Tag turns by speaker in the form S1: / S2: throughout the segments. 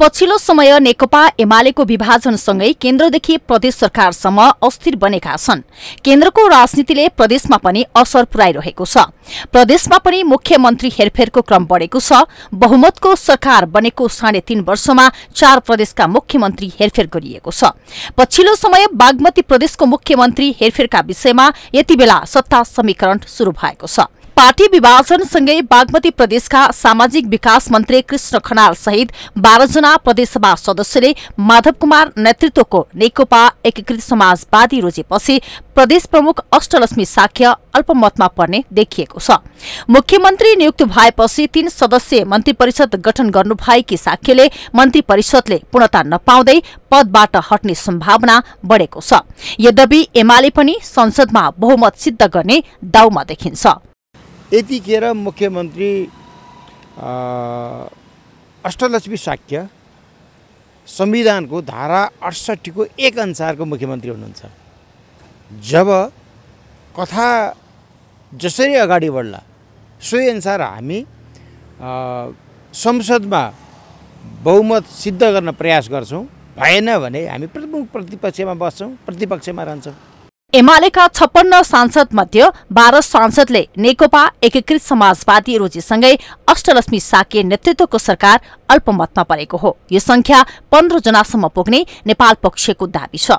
S1: पछिल्लो समय नेकपा एमालेको विभाजनसँगै केन्द्रदेखि प्रदेश सरकारसम्म अस्थिर बनेका छन् केन्द्रको राजनीतिले प्रदेशमा पनि असर पुर्याइरहेको छ प्रदेशमा पनि मुख्यमन्त्री हेरफेरको क्रम बढेको छ बहुमतको सरकार बनेको साढे तीन वर्षमा चार प्रदेशका मुख्यमन्त्री हेरफेर गरिएको छ पछिल्लो समय बागमती प्रदेशको मुख्यमन्त्री हेरफेरका विषयमा यति बेला सत्ता समीकरण शुरू भएको छ पार्टी विभाजनसँगै बागमती प्रदेशका सामाजिक विकास मन्त्री कृष्ण खनाल सहित बाह्रजना प्रदेशसभा सदस्यले माधव कुमार नेतृत्वको नेकपा एकीकृत समाजवादी रोजेपछि प्रदेश प्रमुख अष्टलक्ष्मी साख्य अल्पमतमा पर्ने देखिएको छ मुख्यमन्त्री नियुक्त भएपछि तीन सदस्य मन्त्री परिषद गठन गर्नुभएकी साख्यले मन्त्री परिषदले पूर्णता नपाउँदै पदबाट हट्ने सम्भावना बढेको छ यद्यपि एमाले पनि संसदमा बहुमत सिद्ध गर्ने
S2: दाउमा देखिन्छ यतिखेर मुख्यमन्त्री अष्टलक्ष्मी साक्य संविधानको धारा अठसट्ठीको एक अनुसारको मुख्यमन्त्री हुनुहुन्छ जब कथा जसरी अगाडि बढ्ला सोही अनुसार हामी संसदमा बहुमत सिद्ध गर्न प्रयास गर्छौँ भएन भने हामी प्रमुख प्रतिपक्षमा बस्छौँ प्रतिपक्षमा रहन्छौँ
S1: एमालेका छप्पन्न सांसद मध्ये बाह्र सांसदले नेकपा एकीकृत समाजवादी रोजीसँगै अष्टलक्ष्मी साके नेतृत्वको सरकार अल्पमतमा परेको हो यो संख्या पन्ध्र जनासम्म पुग्ने नेपाल पक्षको दावी छ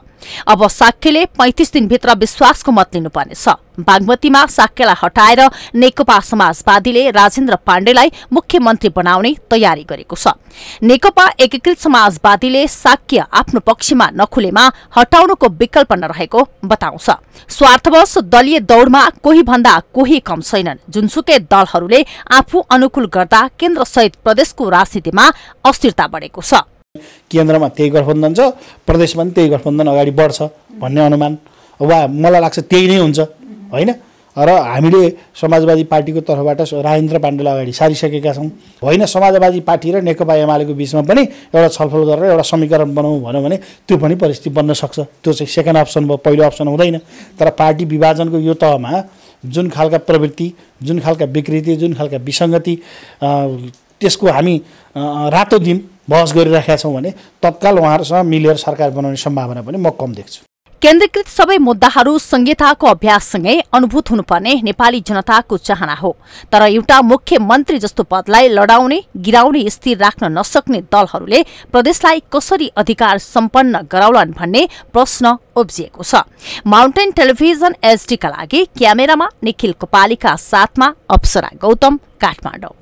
S1: अब साकेले पैंतिस दिनभित्र विश्वासको मत लिनुपर्नेछ बागमतीमा साक्यलाई हटाएर नेकपा समाजवादीले राजेन्द्र पाण्डेलाई मुख्यमन्त्री बनाउने तयारी गरेको छ नेकपा एकीकृत समाजवादीले साक्य आफ्नो पक्षमा नखुलेमा हटाउनुको विकल्प नरहेको बताउँछ स्वार्थवश दलीय दौड़मा कोही भन्दा कोही कम छैनन् जुनसुकै दलहरूले आफू अनुकूल गर्दा केन्द्र सहित प्रदेशको राजनीतिमा अस्थिरता बढेको छ
S3: केन्द्रमा त्यही गठबन्धन छ प्रदेशमा पनि त्यही गठबन्धन अगाडि बढ्छ भन्ने अनुमान वा मलाई लाग्छ त्यही नै हुन्छ होइन र हामीले समाजवादी पार्टीको तर्फबाट राजेन्द्र पाण्डेलाई अगाडि सारिसकेका छौँ होइन समाजवादी पार्टी र नेकपा एमालेको बिचमा पनि एउटा छलफल गरेर एउटा समीकरण बनाउँ भनौँ भने त्यो पनि परिस्थिति बन्न सक्छ त्यो चाहिँ सेकेन्ड अप्सन भयो पहिलो अप्सन हुँदैन तर पार्टी विभाजनको यो तहमा जुन खालका प्रवृत्ति जुन खालका विकृति जुन खालका विसङ्गति त्यसको हामी रातो दिन बहस गरिराखेका छौँ भने तत्काल उहाँहरूसँग मिलेर सरकार बनाउने सम्भावना पनि म कम देख्छु
S1: केन्द्रीकृत सबै मुद्दाहरू संहिताको अभ्याससँगै अनुभूत हुनुपर्ने नेपाली जनताको चाहना हो तर एउटा मुख्यमन्त्री जस्तो पदलाई लडाउने गिराउने स्थिर राख्न नसक्ने दलहरूले प्रदेशलाई कसरी अधिकार सम्पन्न गराउलान् भन्ने प्रश्न उब्जिएको छ माउन्टेन टेलिभिजन एचडीका लागि क्यामेरामा निखिल कपालीका साथमा अप्सरा गौतम काठमाडौँ